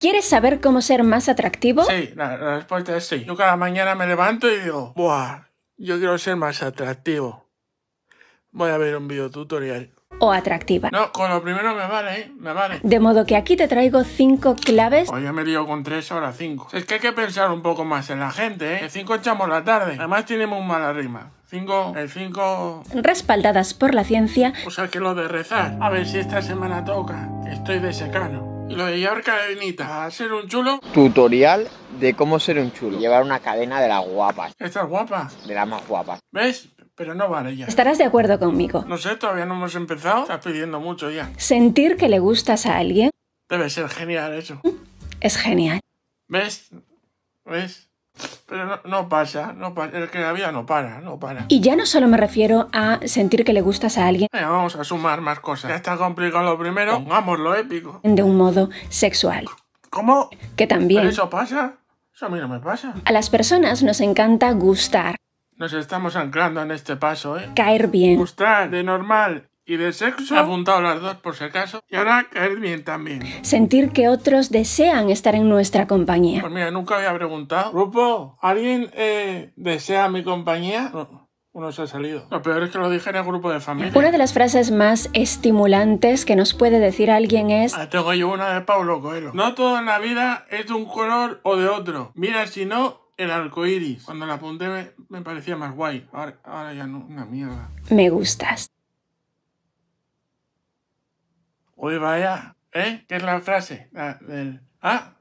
¿Quieres saber cómo ser más atractivo? Sí, la, respuesta es sí. Yo cada mañana me levanto y digo, ¡buah! Yo quiero ser más atractivo. Voy a ver un tutorial. O atractiva. No, con lo primero me vale, ¿eh? Me vale. De modo que aquí te traigo cinco claves. Hoy me lío con tres, ahora cinco. Es que hay que pensar un poco más en la gente, ¿eh? El cinco echamos la tarde. Además tenemos un mala rima. Cinco, el cinco... Respaldadas por la ciencia. O sea que lo de rezar. A ver si esta semana toca. Estoy de secano. Lo de llevar cadenita a ser un chulo. Tutorial de cómo ser un chulo. Llevar una cadena de las guapas. Estás guapa De las más guapas. ¿Ves? Pero no vale ya. Estarás de acuerdo conmigo. No sé, todavía no hemos empezado. Estás pidiendo mucho ya. Sentir que le gustas a alguien. Debe ser genial eso. Es genial. ¿Ves? ¿Ves? Pero no, pasa, no pasa, el que la vida no para, no para. Y ya no solo me refiero a sentir que le gustas a alguien. vamos a sumar más cosas. Ya está complicado lo primero, pongamos lo épico. De un modo sexual. ¿Cómo? Que también. ¿Pero eso pasa? Eso a mí no me pasa. A las personas nos encanta gustar. Nos estamos anclando en este paso, ¿eh? Caer bien. Gustar de normal y de sexo. He apuntado las dos por si acaso. Y ahora caer bien también. Sentir que otros desean estar en nuestra compañía. Pues mira, nunca había preguntado. Grupo, ¿alguien eh, desea mi compañía? Uno se ha salido. Lo peor es que lo dije en el grupo de familia. Una de las frases más estimulantes que nos puede decir alguien es... Ah, tengo yo una de Pablo Coelho. No todo en la vida es de un color o de otro. Mira, si no, el arco iris. Cuando la apunté me, parecía más guay. Ahora, ahora ya no, una mierda. Me gustas. Uy, vaya, ¿eh? ¿Qué es la frase? La del... Ah,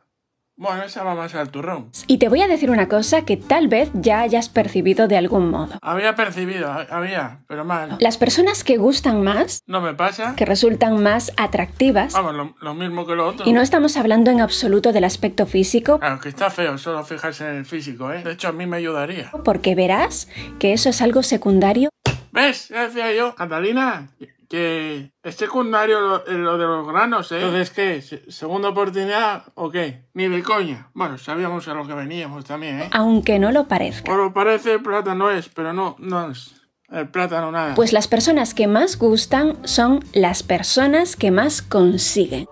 bueno, esa va más al turrón. Y te voy a decir una cosa que tal vez ya hayas percibido de algún modo. Había percibido, había, pero mal. Las personas que gustan más... No me pasa. Que resultan más atractivas. Vamos, lo, lo mismo que lo otro. Y no estamos hablando en absoluto del aspecto físico. Claro, que está feo solo fijarse en el físico, ¿eh? De hecho, a mí me ayudaría. Porque verás que eso es algo secundario. ¿Ves? Ya decía yo. Catalina, que es secundario eh, lo, de los granos, ¿eh? Entonces, ¿qué? ¿Segunda oportunidad o qué? Ni de coña. Bueno, sabíamos a lo que veníamos también, ¿eh? Aunque no lo parezca. O parece, el plátano es, pero no, no es. El plátano nada. Pues las personas que más gustan son las personas que más consiguen.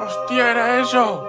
¡Hostia, era eso!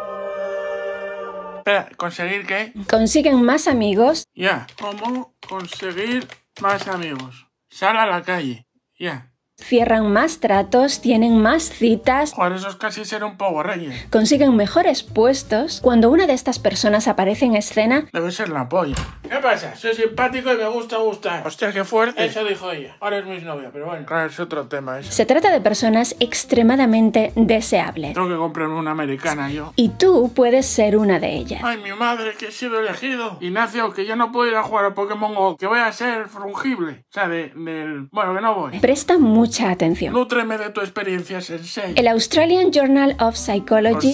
Espera, ¿conseguir qué? Consiguen más amigos. Ya, ¿cómo conseguir más amigos? Sal a la calle, ya. Cierran más tratos, tienen más citas. Joder, eso es casi ser un Power Ranger. Consiguen mejores puestos. Cuando una de estas personas aparece en escena. Debe ser la polla. ¿Qué pasa? Soy simpático y me gusta gustar. Hostia, qué fuerte. Eso dijo ella. Ahora es mi novia, pero bueno. Claro, es otro tema eso. Se trata de personas extremadamente deseables. Tengo que comprarme una americana yo. Y tú puedes ser una de ellas. Ay, mi madre, que he sido elegido. Ignacio, que ya no puedo ir a jugar a Pokémon Go. Que voy a ser frungible. O sea, de, del. Bueno, que no voy. Presta mucho mucha atención. Nútreme de tu experiencia, Sensei. El Australian Journal of Psychology.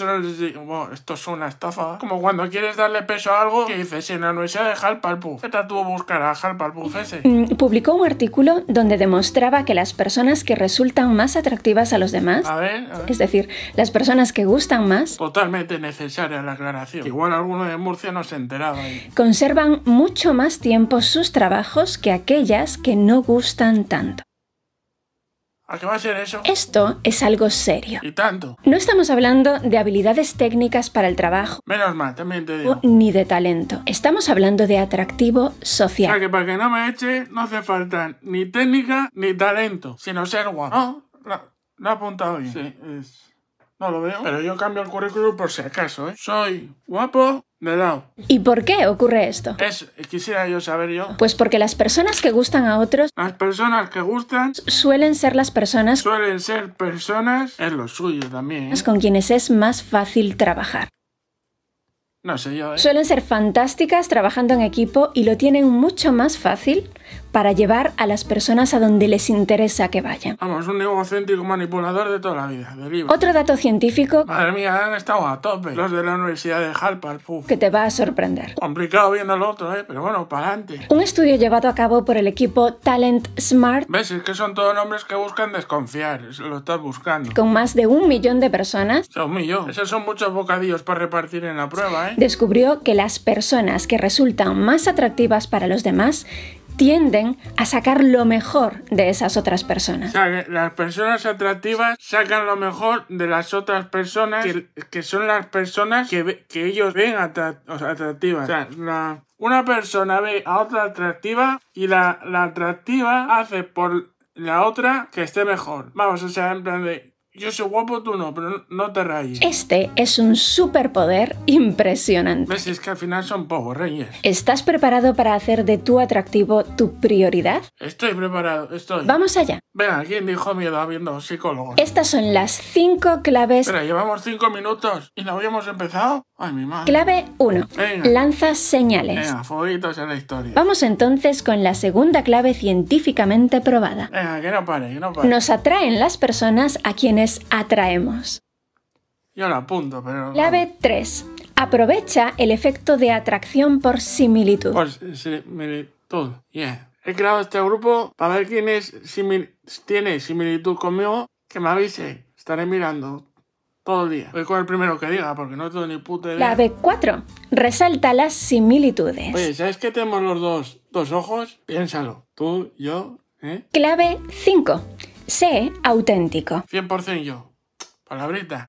esto es una estafa. Como cuando quieres darle peso a algo que dices en la universidad de Halpalpuf. Vete tú buscar a ese. Mm, publicó un artículo donde demostraba que las personas que resultan más atractivas a los demás, a ver, es decir, las personas que gustan más, totalmente necesaria la aclaración. Igual alguno de Murcia no se enteraba. Ahí. Conservan mucho más tiempo sus trabajos que aquellas que no gustan tanto. ¿A qué va a ser eso? Esto es algo serio. ¿Y tanto? No estamos hablando de habilidades técnicas para el trabajo. Menos mal, también te digo. Ni de talento. Estamos hablando de atractivo social. O para que no me eche no hace falta ni técnica ni talento, sino ser guapo. No, no apuntado bien. Sí, es... No lo veo. Pero yo cambio el currículum por si acaso, ¿eh? Soy guapo, ¿Y por qué ocurre esto? Eso quisiera yo saber yo. Pues porque las personas que gustan a otros... Las personas que gustan... Suelen ser las personas... Suelen ser personas... Es lo suyo también. las ¿eh? Con quienes es más fácil trabajar. No sé yo, ¿eh? Suelen ser fantásticas trabajando en equipo y lo tienen mucho más fácil para llevar a las personas a donde les interesa que vayan. Vamos, un científico manipulador de toda la vida, de Otro dato científico... Madre mía, han estado a tope los de la Universidad de Harvard, Que te va a sorprender. Complicado viendo el otro, ¿eh? pero bueno, para adelante. Un estudio llevado a cabo por el equipo Talent Smart... ¿Ves? Es que son todos nombres que buscan desconfiar, lo estás buscando. Con más de un millón de personas. O un millón. Esos son muchos bocadillos para repartir en la prueba, ¿eh? ¿Eh? descubrió que las personas que resultan más atractivas para los demás tienden a sacar lo mejor de esas otras personas. Las personas atractivas sacan lo mejor de las otras personas que, son las personas que, ellos ven atractivas. O sea, una persona ve a otra atractiva y la, la atractiva hace por la otra que esté mejor. Vamos, o sea, en plan de yo soy guapo, tú no, pero no te rayes. Este es un superpoder impresionante. ¿Ves? Es que al final son pocos reyes. ¿Estás preparado para hacer de tu atractivo tu prioridad? Estoy preparado, estoy. Vamos allá. Venga, ¿quién dijo miedo habiendo psicólogos? Estas son las cinco claves. Pero llevamos cinco minutos y no habíamos empezado. Ay, mi madre. Clave 1. Lanzas señales. Venga, en la historia. Vamos entonces con la segunda clave científicamente probada. Venga, que no pare, no pare. Nos atraen las personas a quienes atraemos. Yo lo apunto, pero. clave 3 Aprovecha el efecto de atracción por similitud. Por similitud, He creado este grupo para ver quién es tiene similitud conmigo, que me avise. Estaré mirando todo el día. Voy con el primero que diga, porque no tengo ni puta idea. La 4 Resalta las similitudes. Oye, ¿sabes que tenemos los dos, dos ojos? Piénsalo. Tú, yo, ¿eh? Clave 5. Sé auténtico. 100% yo. Palabrita.